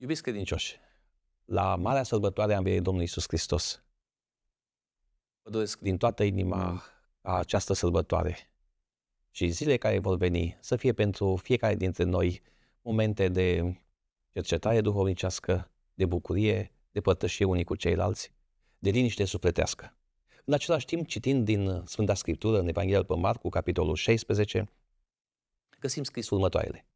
Iubiți credincioși, la Marea Sărbătoare a Învierii Domnului Isus Hristos, vă doresc din toată inima ca această sărbătoare și zile care vor veni să fie pentru fiecare dintre noi momente de cercetare duhovnicească, de bucurie, de părtășie unii cu ceilalți, de liniște sufletească. În același timp, citind din Sfânta Scriptură, în Evanghelia pe Marcu, capitolul 16, găsim scris următoarele.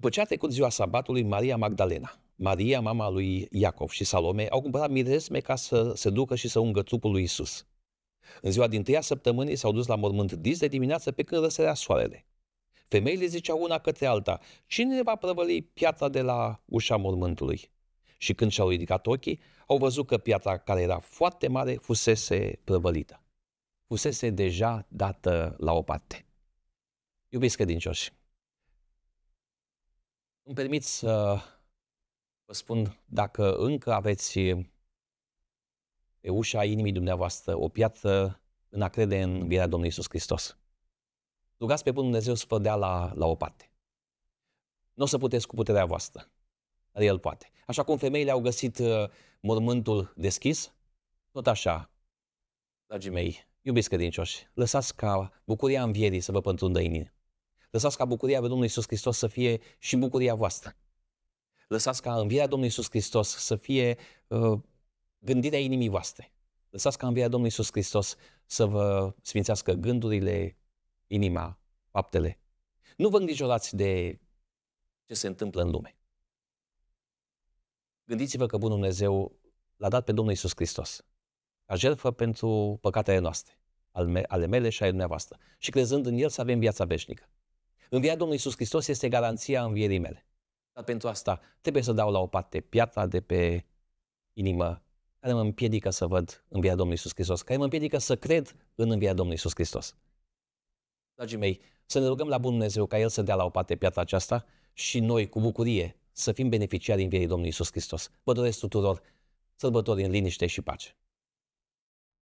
După ce a trecut ziua sabatului, Maria Magdalena, Maria, mama lui Iacov și Salome, au cumpărat miresme ca să se ducă și să ungă trupul lui Isus. În ziua din treia săptămânii s-au dus la mormânt dis de dimineață pe când răsărea soarele. Femeile ziceau una către alta, cine va prăvăli piatra de la ușa mormântului? Și când și-au ridicat ochii, au văzut că piatra care era foarte mare fusese prăvălită. Fusese deja dată la o parte. Iubiți credincioși, îmi permit să vă spun dacă încă aveți pe ușa inimii dumneavoastră o piatră în a crede în vierea Domnului Isus Hristos. Rugați pe Bunul Dumnezeu să vă dea la, la o parte. Nu o să puteți cu puterea voastră, dar El poate. Așa cum femeile au găsit uh, mormântul deschis, tot așa, dragii mei, iubiți credincioși, lăsați ca bucuria învierii să vă pătrundă inimii. Lăsați ca bucuria pe Domnul Isus Hristos să fie și bucuria voastră. Lăsați ca învierea Domnului Isus Hristos să fie uh, gândirea inimii voastre. Lăsați ca învierea Domnului Isus Hristos să vă sfințească gândurile, inima, faptele. Nu vă îngrijorați de ce se întâmplă în lume. Gândiți-vă că Bunul Dumnezeu l-a dat pe Domnul Isus Hristos ca jertfă pentru păcatele noastre, ale mele și ale dumneavoastră. Și crezând în El să avem viața veșnică viața Domnului Iisus Hristos este garanția învierii mele. Dar pentru asta trebuie să dau la o parte piatra de pe inimă care mă împiedică să văd viața Domnului Iisus Hristos, care mă împiedică să cred în învierea Domnului Iisus Hristos. Dragii mei, să ne rugăm la Bunul Dumnezeu ca El să dea la o parte piatra aceasta și noi, cu bucurie, să fim beneficiari învierii Domnului Iisus Hristos. Vă doresc tuturor sărbători în liniște și pace.